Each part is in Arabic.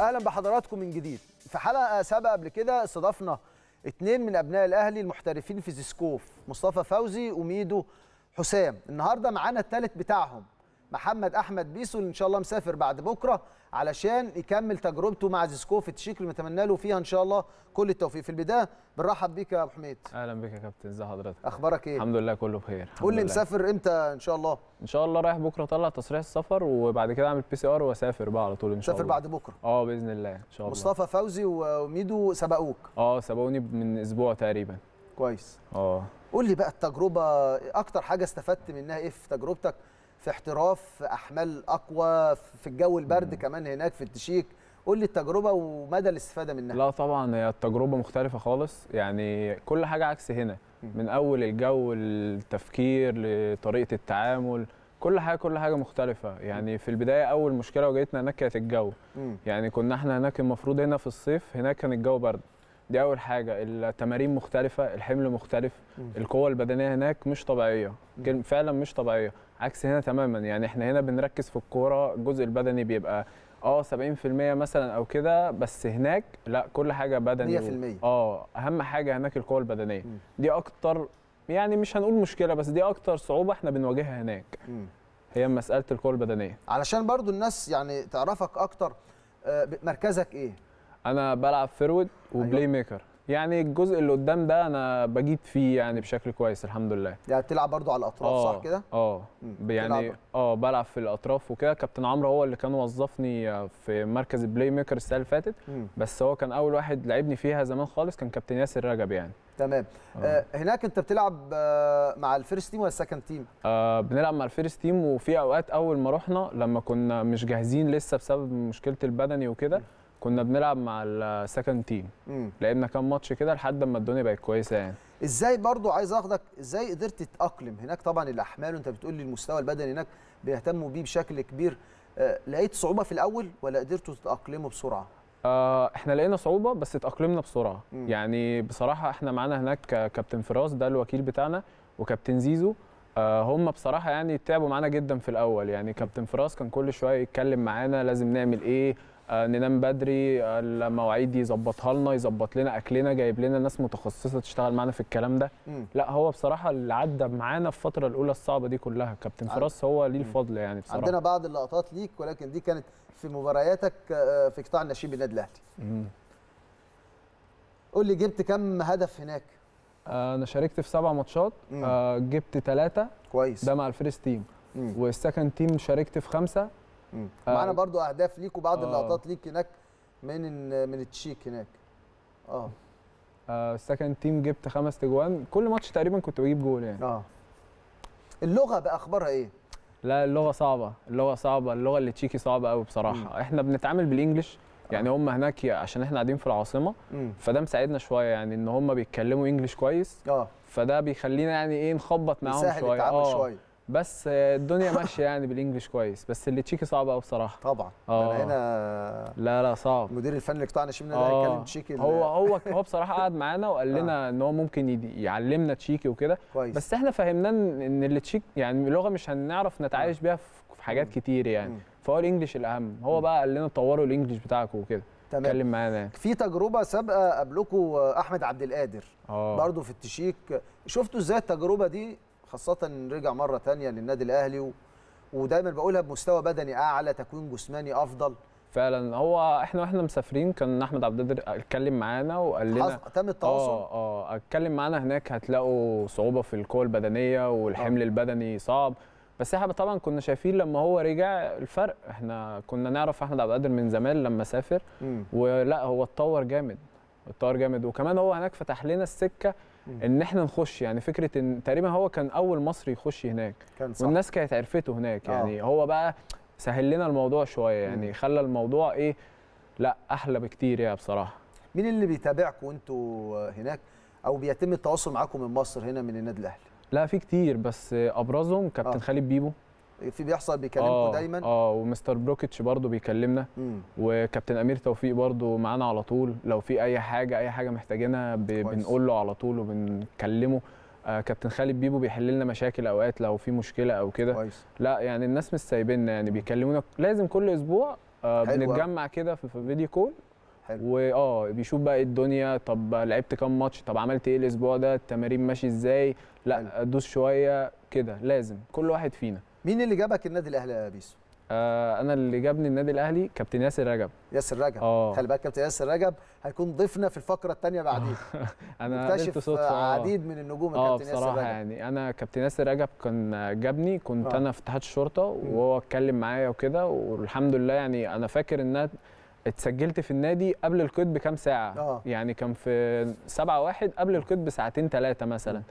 اهلا بحضراتكم من جديد في حلقه سابقه قبل كده استضفنا اثنين من ابناء الاهلي المحترفين في زيسكوف مصطفى فوزي وميدو حسام النهارده معانا الثالث بتاعهم محمد احمد بيسو اللي ان شاء الله مسافر بعد بكره علشان يكمل تجربته مع زيسكو في التشيك اللي بنتمنى له فيها ان شاء الله كل التوفيق في البدايه بنرحب بيك يا ابو حميد اهلا بيك يا كابتن ازي حضرتك اخبارك ايه الحمد لله كله بخير قول لي مسافر امتى ان شاء الله ان شاء الله رايح بكره اطلع تصريح السفر وبعد كده اعمل بي سي ار واسافر بقى على طول ان شاء الله سافر بعد بكره اه باذن الله ان شاء الله مصطفى فوزي وميدو سبقوك اه سبقوني من اسبوع تقريبا كويس اه قول لي بقى التجربه اكتر حاجه استفدت منها ايه في تجربتك في احتراف في احمال اقوى في الجو البرد كمان هناك في التشيك قول لي التجربه ومدى الاستفاده منها لا طبعا هي التجربه مختلفه خالص يعني كل حاجه عكس هنا من اول الجو التفكير لطريقه التعامل كل حاجه كل حاجه مختلفه يعني في البدايه اول مشكله واجهتنا هناك كانت الجو يعني كنا احنا هناك المفروض هنا في الصيف هناك كان الجو برد دي اول حاجه التمارين مختلفه الحمل مختلف القوه البدنيه هناك مش طبيعيه فعلا مش طبيعيه عكس هنا تماما يعني احنا هنا بنركز في الكوره الجزء البدني بيبقى اه 70% مثلا او كده بس هناك لا كل حاجه بدني 100% اه اهم حاجه هناك القوه البدنيه مم. دي اكتر يعني مش هنقول مشكله بس دي اكتر صعوبه احنا بنواجهها هناك مم. هي مساله القوه البدنيه علشان برضو الناس يعني تعرفك اكتر آه، مركزك ايه انا بلعب فرود أيوه. وبلاي أيوة. ميكر يعني الجزء اللي قدام ده انا بجيد فيه يعني بشكل كويس الحمد لله يعني بتلعب برضو على الاطراف أوه. صح آه، كده اه يعني اه بلعب في الاطراف وكده كابتن عمرو هو اللي كان وظفني آه، في مركز البلاي ميكر السنه اللي فاتت بس هو كان اول واحد لعبني فيها زمان خالص كان كابتن ياسر رجب يعني تمام آه. آه، هناك انت بتلعب آه مع الفيرست تيم ولا السكند تيم؟ آه بنلعب مع الفيرست تيم وفي اوقات اول ما رحنا لما كنا مش جاهزين لسه بسبب مشكله البدني وكده كنا بنلعب مع السكند تيم لعبنا كام ماتش كده لحد ما الدنيا بقت كويسه يعني ازاي برضو عايز اخدك ازاي قدرت تتاقلم هناك طبعا الاحمال وانت بتقول لي المستوى البدني هناك بيهتموا بيه بشكل كبير آه لقيت صعوبه في الاول ولا قدرتوا تتاقلموا بسرعه آه احنا لقينا صعوبه بس اتاقلمنا بسرعه مم. يعني بصراحه احنا معانا هناك كابتن فراس ده الوكيل بتاعنا وكابتن زيزو آه، هم بصراحه يعني تعبوا معانا جدا في الاول يعني كابتن فراس كان كل شويه يتكلم معانا لازم نعمل ايه آه، ننام بدري المواعيد آه، يظبطها لنا يظبط لنا اكلنا جايب لنا ناس متخصصه تشتغل معانا في الكلام ده مم. لا هو بصراحه اللي عدى معانا في الفتره الاولى الصعبه دي كلها كابتن فراس هو ليه الفضل يعني بصراحه عندنا بعض اللقطات ليك ولكن دي كانت في مبارياتك آه، في قطاع الناشئين بالنادي الاهلي قول لي جبت كم هدف هناك انا شاركت في سبع ماتشات جبت ثلاثه كويس ده مع الفيرست تيم والسكند تيم شاركت في خمسه معانا آه. برضو اهداف ليك وبعض آه. اللقطات ليك هناك من من التشيك هناك اه السكند آه، تيم جبت خمس تجوان كل ماتش تقريبا كنت بجيب جول يعني اه اللغه بقى اخبارها ايه لا اللغه صعبه اللغه صعبه اللغه اللي تشيكي صعبه قوي بصراحه مم. احنا بنتعامل بالانجلش يعني هم هناك عشان احنا قاعدين في العاصمه مم. فده مساعدنا شويه يعني ان هم بيتكلموا انجلش كويس اه فده بيخلينا يعني ايه نخبط معاهم شويه اه شويه بس الدنيا ماشيه يعني بالانجلش كويس بس اللي تشيكي صعب قوي بصراحه طبعا اه هنا لا لا صعب المدير الفني قطعنا ناشئين ده هيتكلم آه. تشيكي هو هو هو بصراحه قعد معانا وقال لنا آه. ان هو ممكن يعلمنا تشيكي وكده بس احنا فهمناه ان اللي تشيك يعني لغه مش هنعرف نتعايش آه. بيها في حاجات كتير يعني فهو الانجليش الاهم هو بقى قال لنا طوروا الانجليش بتاعكم وكده تمام اتكلم معانا يعني. في تجربه سابقه قبلكم آه، احمد عبد القادر برضه في التشيك شفتوا ازاي التجربه دي خاصه ان رجع مره ثانيه للنادي الاهلي ودايما بقولها بمستوى بدني اعلى تكوين جسماني افضل فعلا هو احنا واحنا مسافرين كان احمد عبد القادر اتكلم معانا وقال لنا تم التواصل اه اه اتكلم معانا هناك هتلاقوا صعوبه في القوه البدنيه والحمل أوه. البدني صعب بس احنا طبعا كنا شايفين لما هو رجع الفرق احنا كنا نعرف احمد عبد القادر من زمان لما سافر ولا هو اتطور جامد اتطور جامد وكمان هو هناك فتح لنا السكه ان احنا نخش يعني فكره ان تقريبا هو كان اول مصري يخش هناك كان صح. والناس كانت عرفته هناك آه. يعني هو بقى سهل لنا الموضوع شويه يعني خلى الموضوع ايه لا احلى بكتير يعني بصراحه مين اللي بيتابعكم انتوا هناك او بيتم التواصل معاكم من مصر هنا من النادي الاهلي لا في كتير بس ابرزهم كابتن آه. خالد بيبو في بيحصل بيكلمكم آه، دايما اه ومستر بروكيتش برضو بيكلمنا مم. وكابتن امير توفيق برضو معانا على طول لو في اي حاجه اي حاجه محتاجينها بنقول له على طول وبنكلمه آه كابتن خالد بيبو بيحل لنا مشاكل اوقات لو في مشكله او كده لا يعني الناس مش سايبيننا يعني بيكلمونا لازم كل اسبوع آه بنتجمع كده في فيديو كول واه بيشوف بقى ايه الدنيا طب لعبت كام ماتش طب عملت ايه الاسبوع ده التمارين ماشي ازاي لا حلو. دوس شويه كده لازم كل واحد فينا مين اللي جابك النادي الاهلي يا بيسو؟ آه انا اللي جابني النادي الاهلي كابتن ياسر رجب ياسر رجب اه خلي بالك كابتن ياسر رجب هيكون ضيفنا في الفقره الثانيه بعدين انا اكتشف آه، آه. عديد من النجوم اه بصراحه يعني انا كابتن ياسر رجب كان جابني كنت أوه. انا في اتحاد الشرطه وهو اتكلم معايا وكده والحمد لله يعني انا فاكر ان انا اتسجلت في النادي قبل القيد بكام ساعه أوه. يعني كان في 7 1 قبل القيد بساعتين ثلاثه مثلا أوه.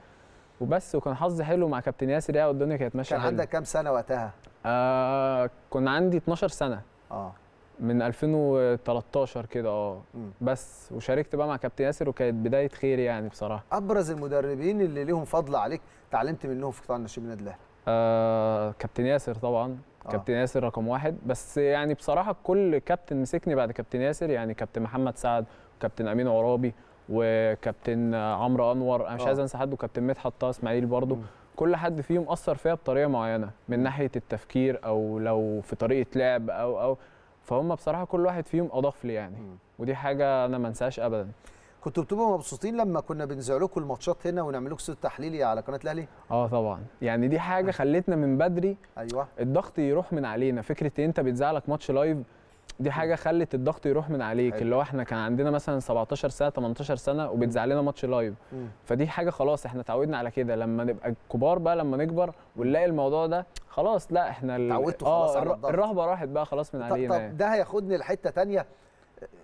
وبس وكان حظي حلو مع كابتن ياسر يعني والدنيا كانت ماشيه كان عندك كام سنه وقتها؟ آه كان عندي 12 سنه اه من 2013 كده اه بس وشاركت بقى مع كابتن ياسر وكانت بدايه خير يعني بصراحه ابرز المدربين اللي ليهم فضل عليك اتعلمت منهم في قطاع الناشئين النادي الاهلي آه كابتن ياسر طبعا آه. كابتن ياسر رقم واحد بس يعني بصراحه كل كابتن مسكني بعد كابتن ياسر يعني كابتن محمد سعد وكابتن امين عرابي وكابتن عمرو انور انا مش آه. عايز انسى حد وكابتن مدحت طه اسماعيل برده كل حد فيهم اثر فيا بطريقه معينه من ناحيه التفكير او لو في طريقه لعب او او فهم بصراحه كل واحد فيهم اضاف لي يعني ودي حاجه انا ما انساهاش ابدا كنتوا بتبقوا مبسوطين لما كنا بنزعل لكم الماتشات هنا ونعمل لكم صوت تحليلي على قناه الاهلي؟ اه طبعا يعني دي حاجه خلتنا من بدري ايوه الضغط يروح من علينا فكره انت بتذاع لك ماتش لايف دي حاجه خلت الضغط يروح من عليك حلو. اللي هو احنا كان عندنا مثلا 17 سنه 18 سنه وبتزعلنا ماتش لايف فدي حاجه خلاص احنا اتعودنا على كده لما نبقى كبار بقى لما نكبر ونلاقي الموضوع ده خلاص لا احنا اتعودتوا آه، خلاص آه على الرهبه راحت بقى خلاص من علينا طب, طب يعني. ده هياخدني لحته ثانيه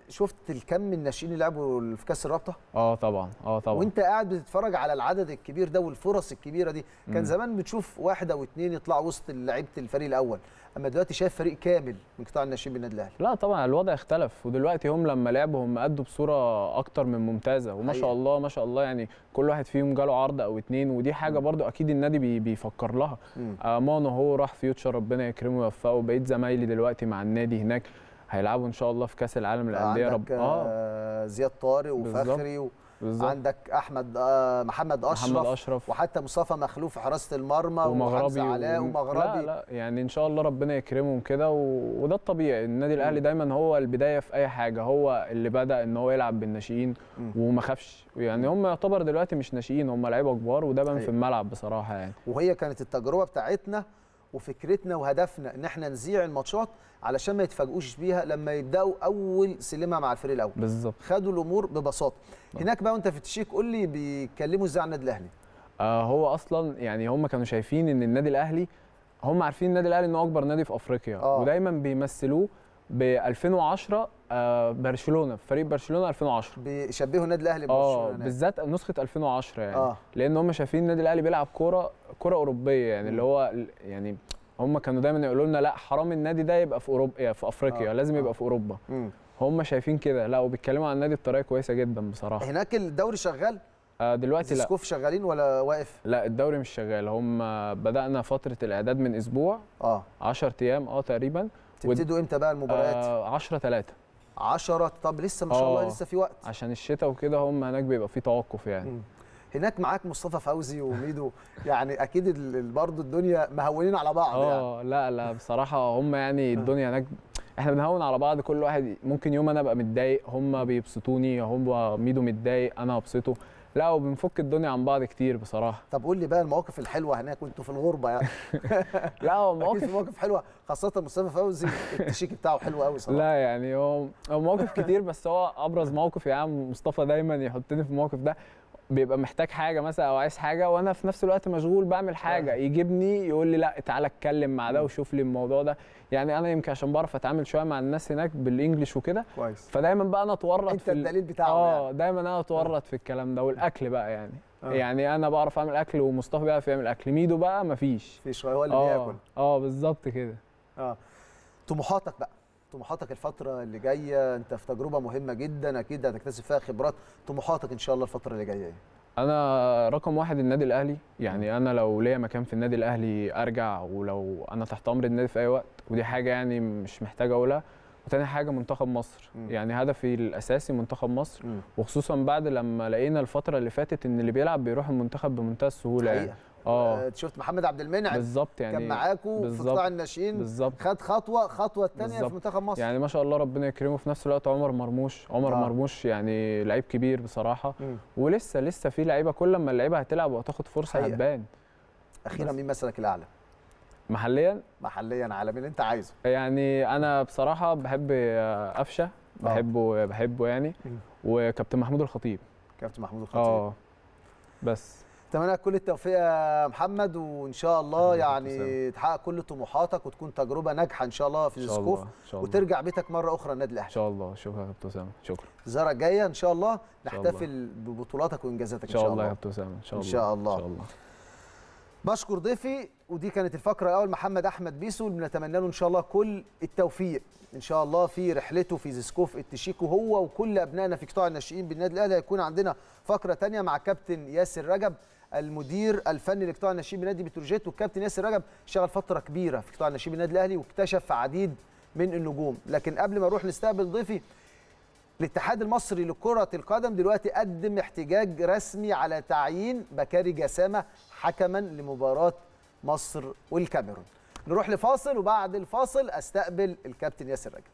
شفت الكم الناشئين اللي لعبوا في كاس الرابطه اه طبعا اه طبعا وانت قاعد بتتفرج على العدد الكبير ده والفرص الكبيره دي كان زمان بتشوف واحد او اثنين يطلعوا وسط لعيبه الفريق الاول اما دلوقتي شايف فريق كامل من قطاع الناشئين بالنادي الاهلي لا طبعا الوضع اختلف ودلوقتي هم لما لعبوا هم ادوا بصوره اكتر من ممتازه وما شاء الله ما شاء الله يعني كل واحد فيهم جاله عرض او اثنين ودي حاجه برده اكيد النادي بي بيفكر لها آه مانو هو راح فيوتشر ربنا يكرمه ويوفقه بقيت زمايلي دلوقتي مع النادي هناك هيلعبوا ان شاء الله في كاس العالم للانديه رب آه. اه زياد طارق وفخري و... عندك احمد آه محمد اشرف محمد اشرف وحتى مصطفى مخلوف في حراسه المرمى ومغربي علاء ومغربي لا لا يعني ان شاء الله ربنا يكرمهم كده و... وده الطبيعي النادي الاهلي دايما هو البدايه في اي حاجه هو اللي بدا ان هو يلعب بالناشئين وما خافش يعني هم يعتبر دلوقتي مش ناشئين هم لعيبه كبار وده بان في أيوة. الملعب بصراحه يعني وهي كانت التجربه بتاعتنا وفكرتنا وهدفنا ان احنا نذيع الماتشات علشان ما يتفاجئوش بيها لما يبداوا اول سلمه مع الفريق الاول بالظبط خدوا الامور ببساطه بالزبط. هناك بقى وانت في التشيك قول لي بيتكلموا ازاي عن النادي الاهلي آه هو اصلا يعني هم كانوا شايفين ان النادي الاهلي هم عارفين النادي الاهلي انه اكبر نادي في افريقيا آه. ودايما بيمثلوه ب 2010 آه برشلونه فريق برشلونه 2010 بيشبهوا النادي الاهلي آه، ببرشلونه اه بالذات نسخه 2010 يعني آه. لان هم شايفين النادي الاهلي بيلعب كوره كره اوروبيه يعني اللي هو يعني هم كانوا دايما يقولوا لنا لا حرام النادي ده يبقى في اوروبا في افريقيا آه. لازم يبقى آه. في اوروبا هم شايفين كده لا وبيتكلموا عن النادي بطريقه كويسه جدا بصراحه هناك الدوري شغال آه دلوقتي لا سكوف شغالين ولا واقف لا الدوري مش شغال هم بدانا فتره الاعداد من اسبوع اه 10 ايام اه تقريبا تبتدوا امتى بقى المباريات آه 10 3 10 طب لسه ما شاء الله آه، لسه في وقت عشان الشتاء وكده هم هناك بيبقى في توقف يعني م. هناك معاك مصطفى فوزي وميدو يعني اكيد برضه الدنيا مهونين على بعض يعني اه لا لا بصراحه هم يعني الدنيا هناك احنا بنهون على بعض كل واحد ممكن يوم انا ابقى متضايق هم بيبسطوني هم ميدو متضايق انا ابسطه لا وبنفك الدنيا عن بعض كتير بصراحه طب قول لي بقى المواقف الحلوه هناك وانتوا في الغربه يعني لا هو مواقف مواقف حلوه خاصه مصطفى فوزي التشيك بتاعه حلو قوي صراحه لا يعني هو مواقف كتير بس هو ابرز موقف يا يعني عم مصطفى دايما يحطني في الموقف ده بيبقى محتاج حاجه مثلا او عايز حاجه وانا في نفس الوقت مشغول بعمل حاجه آه. يجيبني يقول لي لا تعالى اتكلم مع ده وشوف لي الموضوع ده يعني انا يمكن عشان بعرف اتعامل شويه مع الناس هناك بالانجلش وكده كويس فدايما بقى انا اتورط انت في الدليل بتاعه يعني. اه دايما انا اتورط آه. في الكلام ده والاكل بقى يعني أوه. يعني انا بعرف اعمل اكل ومصطفى بيعرف يعمل اكل ميدو بقى مفيش مفيش هو اللي آه. بياكل اه بالظبط كده اه طموحاتك بقى طموحاتك الفترة اللي جاية أنت في تجربة مهمة جدا أكيد هتكتسب فيها خبرات طموحاتك إن شاء الله الفترة اللي جاية إيه؟ أنا رقم واحد النادي الأهلي يعني أنا لو ليا مكان في النادي الأهلي أرجع ولو أنا تحت أمر النادي في أي وقت ودي حاجة يعني مش محتاج أقولها وتاني حاجة منتخب مصر م. يعني هدفي الأساسي منتخب مصر م. وخصوصا بعد لما لقينا الفترة اللي فاتت إن اللي بيلعب بيروح المنتخب بمنتهى السهولة يعني آه. اه شفت محمد عبد المنعم بالظبط يعني كان معاكوا في قطاع الناشئين بالظبط خد خطوه خطوه الثانيه في منتخب مصر يعني ما شاء الله ربنا يكرمه في نفس الوقت عمر مرموش عمر آه. مرموش يعني لعيب كبير بصراحه م. ولسه لسه في لعيبه كل ما اللعيبه هتلعب وهتاخد فرصه هتبان اخيرا مين مثلك الاعلى محليا محليا علي اللي انت عايزه يعني انا بصراحه بحب قفشه آه. بحبه بحبه يعني وكابتن محمود الخطيب كابتن محمود الخطيب اه بس اتمنى لك كل التوفيق يا محمد وان شاء الله يعني تحقق كل طموحاتك وتكون تجربه ناجحه ان شاء الله في زيسكوف وترجع بيتك مره اخرى النادي الاهلي ان شاء الله شكرا يا كابتن اسامه شكرا الزهره الجايه ان شاء الله نحتفل ببطولاتك وانجازاتك ان شاء الله ان شاء الله يا كابتن اسامه ان شاء الله ان شاء الله, بشكر ضيفي ودي كانت الفقره الاول محمد احمد بيسو اللي بنتمنى له ان شاء الله كل التوفيق ان شاء الله في رحلته في زيسكوف التشيكو هو وكل ابنائنا في قطاع الناشئين بالنادي الاهلي هيكون عندنا فقره ثانيه مع كابتن ياسر رجب المدير الفني لقطاع الناشئين بنادي بتروجيت والكابتن ياسر رجب اشتغل فتره كبيره في قطاع الناشئين بنادي الاهلي واكتشف عديد من النجوم لكن قبل ما اروح نستقبل ضيفي الاتحاد المصري لكرة القدم دلوقتي قدم احتجاج رسمي على تعيين بكاري جسامة حكما لمباراة مصر والكاميرون نروح لفاصل وبعد الفاصل استقبل الكابتن ياسر رجب